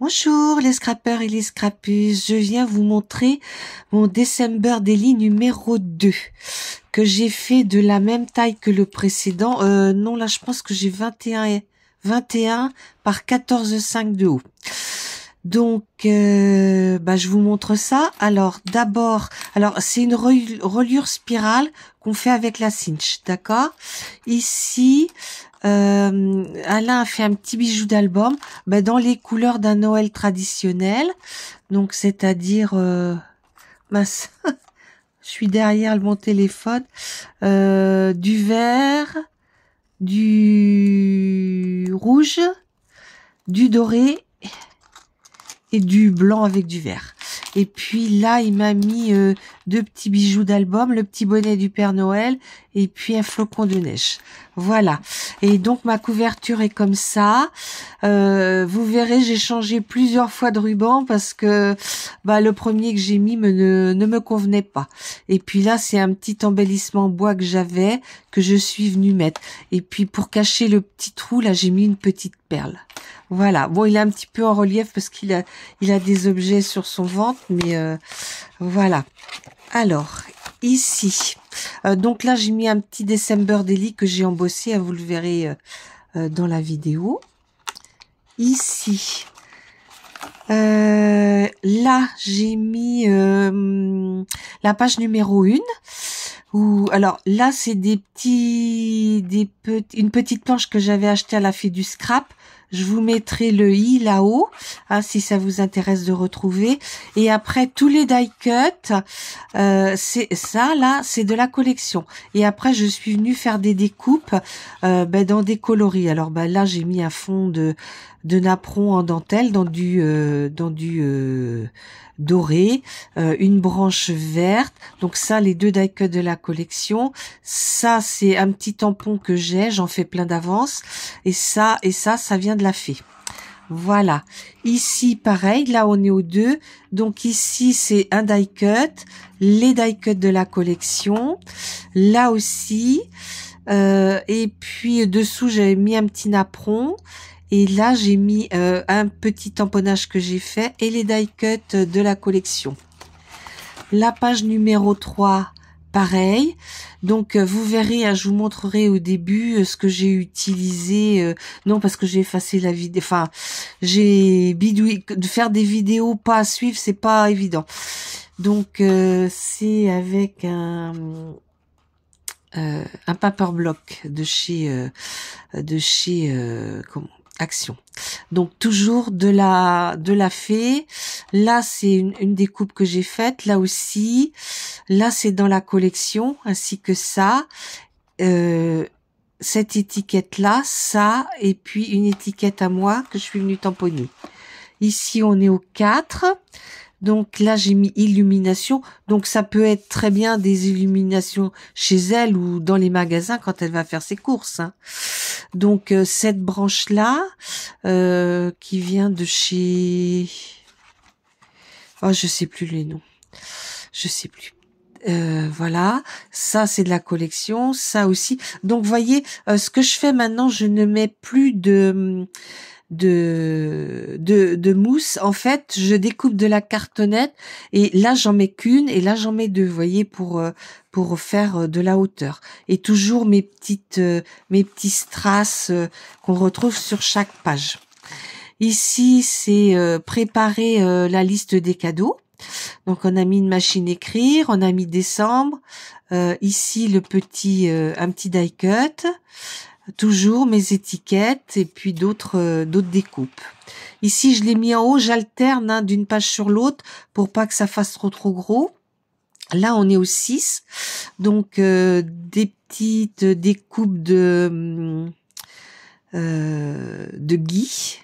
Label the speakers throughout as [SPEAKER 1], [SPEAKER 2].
[SPEAKER 1] Bonjour les scrappeurs et les scrappeuses, je viens vous montrer mon December Daily numéro 2 que j'ai fait de la même taille que le précédent. Euh, non là je pense que j'ai 21, 21 par 14,5 de haut. Donc, euh, bah, je vous montre ça. Alors, d'abord, alors c'est une reliure spirale qu'on fait avec la cinch, d'accord Ici, euh, Alain a fait un petit bijou d'album bah, dans les couleurs d'un Noël traditionnel. Donc, c'est-à-dire... Euh, je suis derrière mon téléphone. du vert, du rouge, du doré et du blanc avec du vert. Et puis là, il m'a mis euh, deux petits bijoux d'album, le petit bonnet du Père Noël et puis un flocon de neige. Voilà. Et donc ma couverture est comme ça. Euh, vous verrez, j'ai changé plusieurs fois de ruban parce que bah, le premier que j'ai mis me, ne, me convenait pas. Et puis là, c'est un petit embellissement bois que j'avais que je suis venue mettre. Et puis pour cacher le petit trou, là, j'ai mis une petite perle. Voilà. Bon, il est un petit peu en relief parce qu'il a, il a des objets sur son ventre, mais euh, voilà. Alors, ici. Euh, donc là, j'ai mis un petit December Daily que j'ai embossé, hein, vous le verrez euh, euh, dans la vidéo. Ici. là, j'ai mis la page numéro 1. Où, alors là, c'est des petits, des petits, une petite planche que j'avais achetée à la fée du scrap je vous mettrai le i là-haut, hein, si ça vous intéresse de retrouver. Et après, tous les die cuts, euh, c'est ça là, c'est de la collection. Et après, je suis venue faire des découpes euh, ben, dans des coloris. Alors ben, là, j'ai mis un fond de de en dentelle dans du euh, dans du doré, euh, une branche verte. Donc ça, les deux die de la collection. Ça, c'est un petit tampon que j'ai, j'en fais plein d'avance. Et ça, et ça, ça vient de la fée. Voilà. Ici, pareil, là, on est aux deux. Donc ici, c'est un die cut, les die cut de la collection. Là aussi. Euh, et puis, dessous, j'avais mis un petit napperon. Et là, j'ai mis euh, un petit tamponnage que j'ai fait et les die cuts de la collection. La page numéro 3, pareil. Donc euh, vous verrez, hein, je vous montrerai au début euh, ce que j'ai utilisé. non, parce que j'ai effacé la vidéo. Enfin, j'ai bidouillé. De faire des vidéos pas à suivre, c'est pas évident. Donc c'est avec un un paper block de chez de chez comment action. Donc toujours de la de la fée. Là c'est une, découpe que j'ai faite. Là aussi, là c'est dans la collection ainsi que ça. Euh, cette étiquette là, ça et puis une étiquette à moi que je suis venue tamponner. Ici on est au 4. Donc là j'ai mis illumination. Donc ça peut être très bien des illuminations chez elle ou dans les magasins quand elle va faire ses courses. Hein. Donc euh, cette branche là euh, qui vient de chez oh je sais plus les noms, je sais plus. Euh, voilà, ça c'est de la collection, ça aussi. Donc voyez, ce que je fais maintenant, je ne mets plus de de, de, mousse, en fait, je découpe de la cartonnette et là j'en mets qu'une et là j'en mets deux, vous voyez, pour euh, pour faire euh, de la hauteur. Et toujours mes petites euh, mes petits strass qu'on retrouve sur chaque page. Ici, c'est préparer la liste des cadeaux. Donc on a mis une machine écrire, on a mis décembre, ici le petit un petit die cut, toujours mes étiquettes et puis d'autres euh, d'autres découpes. Ici, je l'ai mis en haut, j'alterne hein, d'une page sur l'autre pour pas que ça fasse trop trop gros. Là, on est au 6. Donc, euh, des petites découpes de, euh, de gui.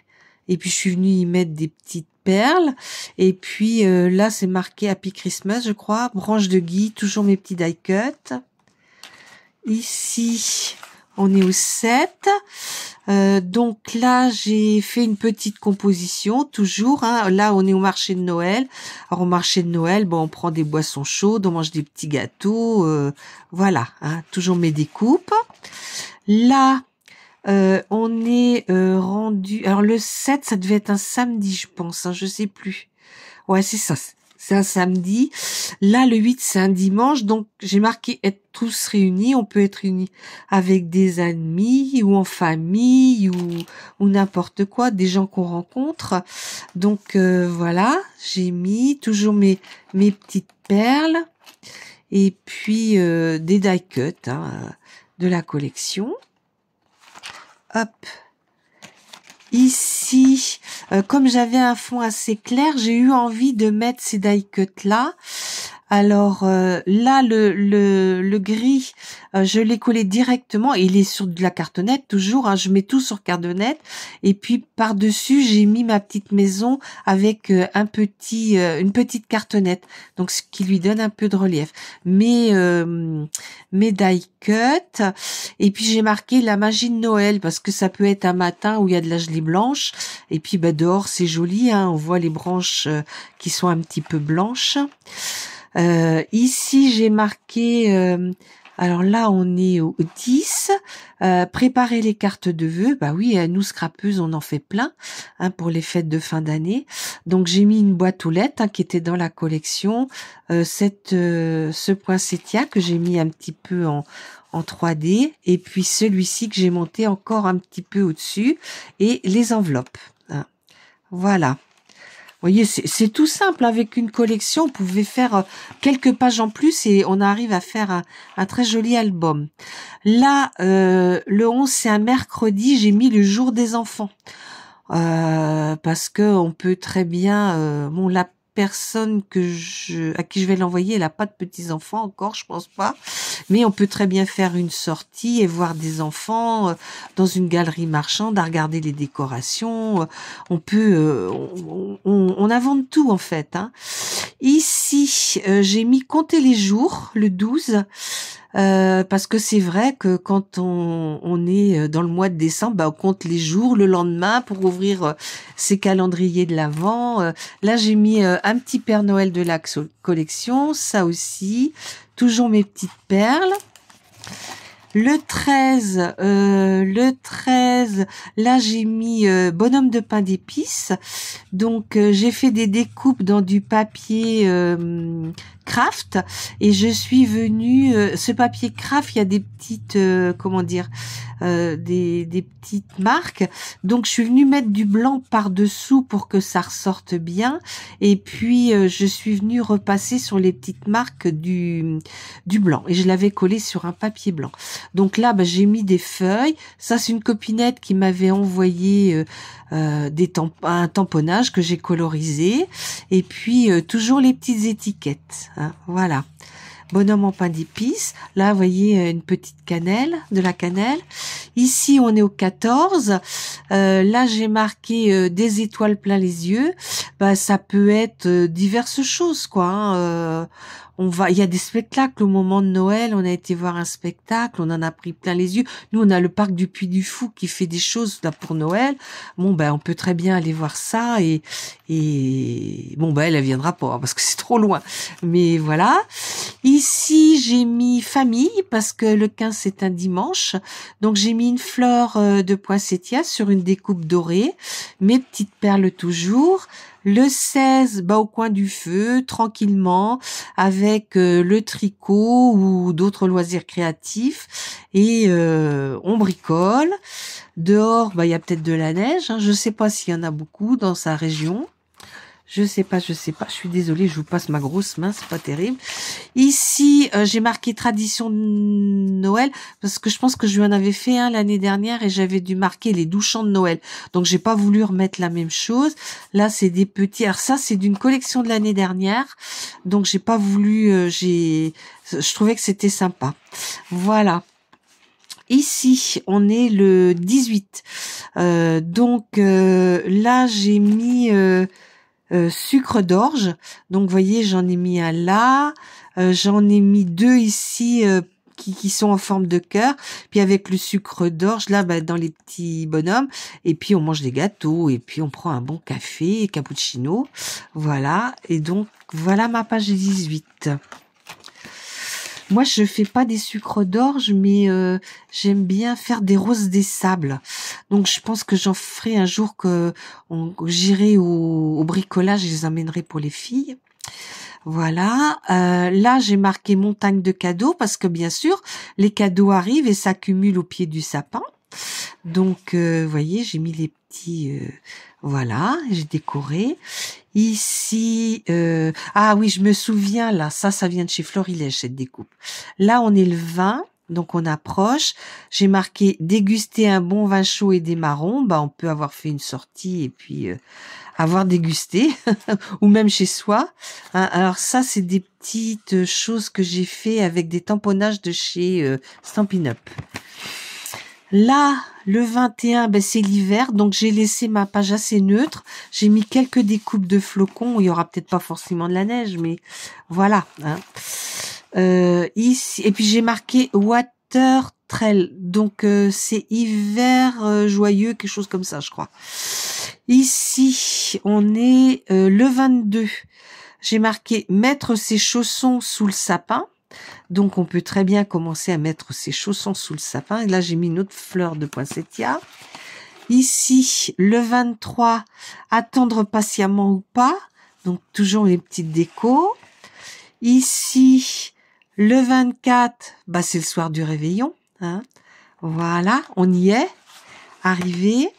[SPEAKER 1] Et puis, je suis venue y mettre des petites perles. Et puis, euh, là, c'est marqué Happy Christmas, je crois. Branche de gui, toujours mes petits die cuts. Ici, on est au 7. Euh, donc là, j'ai fait une petite composition, toujours. Hein. Là, on est au marché de Noël. Alors, au marché de Noël, on prend des boissons chaudes, on mange des petits gâteaux. Euh, voilà, hein. toujours mes découpes. Là, euh, on est rendu... Alors, le 7, ça devait être un samedi, je pense. Je hein, je sais plus. Ouais, c'est ça. C'est un samedi. Là, le 8, c'est un dimanche, donc j'ai marqué être tous réunis. On peut être réunis avec des amis ou en famille ou, ou n'importe quoi, des gens qu'on rencontre. Donc euh, voilà, j'ai mis toujours mes, mes petites perles et puis euh, des die cuts hein, de la collection. Hop, ici, euh, comme j'avais un fond assez clair, j'ai eu envie de mettre ces die cuts là alors euh, là, le, le, le gris, euh, je l'ai collé directement. il est sur de la cartonnette toujours. Hein. je mets tout sur cartonnette. Et puis par-dessus, j'ai mis ma petite maison avec euh, un petit, une petite cartonnette. Donc ce qui lui donne un peu de relief. Mes, mes die cut. Et puis j'ai marqué la magie de Noël parce que ça peut être un matin où il y a de la gelée blanche. Et puis bah, dehors, c'est joli. Hein. on voit les branches qui sont un petit peu blanches. Euh, ici, j'ai marqué, euh, alors là, on est au 10. Euh, préparer les cartes de vœux. Bah oui, nous, scrapeuses, on en fait plein hein, pour les fêtes de fin d'année. Donc, j'ai mis une boîte aux lettres hein, qui était dans la collection. cette, ce cétia que j'ai mis un petit peu en, en 3D. Et puis, celui-ci que j'ai monté encore un petit peu au-dessus. Et les enveloppes. Hein. Voilà voyez, c'est tout simple. Avec une collection, on pouvait faire euh, quelques pages en plus et on arrive à faire un, très joli album. Là, euh, le 11, c'est un mercredi, j'ai mis le jour des enfants. Euh, parce que on peut très bien... mon la personne que je, à qui je vais l'envoyer, elle n'a pas de petits-enfants encore, je pense pas. Mais on peut très bien faire une sortie et voir des enfants dans une galerie marchande à regarder les décorations. On peut, on, on invente tout en fait. Hein. Ici, euh, j'ai mis compter les jours, le 12, euh, parce que c'est vrai que quand on, est euh, dans le mois de décembre, bah, on compte les jours le lendemain pour ouvrir ses calendriers de l'Avent. là, j'ai mis un petit Père Noël de la collection, ça aussi, toujours mes petites perles. Le 13, euh, le 13, là j'ai mis euh, bonhomme de pain d'épices. Donc euh, j'ai fait des découpes dans du papier craft et je suis venue euh, ce papier craft il y a des petites euh, comment dire euh, des, des, petites marques donc je suis venue mettre du blanc par dessous pour que ça ressorte bien et puis je suis venue repasser sur les petites marques du du blanc et je l'avais collé sur un papier blanc donc là bah, j'ai mis des feuilles ça c'est une copinette qui m'avait envoyé euh, des un tamponnage que j'ai colorisé et puis euh, toujours les petites étiquettes. Hein, voilà. Bonhomme en pain d'épices. Là, vous voyez euh, une petite cannelle, de la cannelle. Ici, on est au 14. là, j'ai marqué des étoiles plein les yeux bah ça peut être euh, diverses choses quoi. Hein, euh. on va, il y a des spectacles au moment de Noël. On a été voir un spectacle, on en a pris plein les yeux. Nous, on a le parc du Puy du Fou qui fait des choses là pour Noël. Bon ben, on peut très bien aller voir ça et et bon ben, elle, elle viendra pas hein, parce que c'est trop loin. Mais voilà. Ici, j'ai mis famille parce que le 15 c'est un dimanche. Donc j'ai mis une fleur euh, de poissettia sur une découpe dorée, mes petites perles toujours. Le 16, bah, au coin du feu, tranquillement, avec euh, le tricot ou d'autres loisirs créatifs. Et euh, on bricole. Dehors, bah, il y a peut-être de la neige. Hein. Je ne sais pas s'il y en a beaucoup dans sa région. Je sais pas, je sais pas. Je suis désolée, je vous passe ma grosse main, c'est pas terrible. Ici, euh, j'ai marqué tradition de Noël parce que je pense que je lui en avais fait un l'année dernière et j'avais dû marquer les douchants de Noël. Donc j'ai pas voulu remettre la même chose. Là, c'est des petits. Alors ça, c'est d'une collection de l'année dernière. Donc j'ai pas voulu. Euh, j'ai. Je trouvais que c'était sympa. Voilà ici, on est le 18. Euh, donc euh, là, j'ai mis... Euh, sucre d'orge. Donc vous voyez, j'en ai mis un là, euh, j'en ai mis deux ici euh, qui, qui, sont en forme de cœur. Puis avec le sucre d'orge là, bah, dans les petits bonhommes. Et puis on mange des gâteaux et puis on prend un bon café, cappuccino, voilà. Et donc voilà ma page 18. Moi, je fais pas des sucres d'orge, mais j'aime bien faire des roses des sables. Donc je pense que j'en ferai un jour que j'irai au, bricolage et les amènerai pour les filles. Voilà. Euh, là, j'ai marqué montagne de cadeaux parce que bien sûr, les cadeaux arrivent et s'accumulent au pied du sapin. Donc, euh, vous voyez, j'ai mis les petits, euh, voilà, j'ai décoré. Ici, ah oui, je me souviens là, ça, ça vient de chez Florilège cette découpe. Là, on est le 20 donc on approche. J'ai marqué déguster un bon vin chaud et des marrons. Bah on peut avoir fait une sortie et puis euh, avoir dégusté ou même chez soi. Hein. alors ça c'est des petites choses que j'ai fait avec des tamponnages de chez Stampin'Up. Euh, Stampin' Up. Là, le 21, ben, c'est l'hiver, donc j'ai laissé ma page assez neutre. J'ai mis quelques découpes de flocons. Il y aura peut-être pas forcément de la neige, mais voilà. Hein. Euh, ici, et puis j'ai marqué Water Trail, donc euh, c'est hiver euh, joyeux, quelque chose comme ça, je crois. Ici, on est le 22. J'ai marqué mettre ses chaussons sous le sapin. Donc on peut très bien commencer à mettre ses chaussons sous le sapin. Et là j'ai mis une autre fleur de poinsettia. Ici, le 23, attendre patiemment ou pas. Donc toujours les petites décos. Ici, le 24, bah, c'est le soir du réveillon. Hein. Voilà, on y est. Arrivé.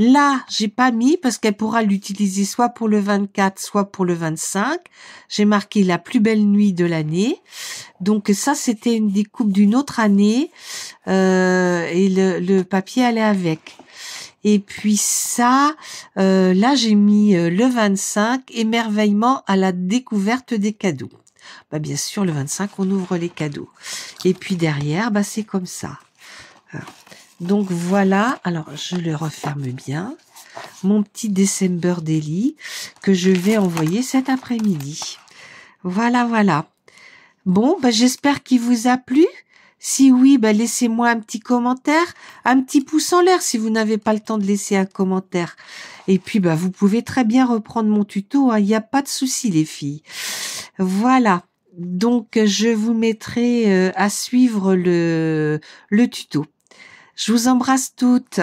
[SPEAKER 1] Là, j'ai pas mis parce qu'elle pourra l'utiliser soit pour le 24, soit pour le 25. J'ai marqué la plus belle nuit de l'année. Donc ça, c'était une découpe d'une autre année euh, et le, le, papier allait avec. Et puis ça, euh, là, j'ai mis euh, le 25, émerveillement à la découverte des cadeaux. Bah, bien sûr le 25 on ouvre les cadeaux. Et puis derrière, bah, c'est comme ça. Hein. Donc voilà, alors je le referme bien, mon petit December Daily que je vais envoyer cet après-midi. Voilà, voilà. Bon, bah, j'espère qu'il vous a plu. Si oui, bah laissez-moi un petit commentaire, un petit pouce en l'air si vous n'avez pas le temps de laisser un commentaire. Et puis vous pouvez très bien reprendre mon tuto, hein. il n'y a pas de souci les filles. Voilà. Donc, je vous mettrai euh, à suivre le, tuto. Je vous embrasse toutes.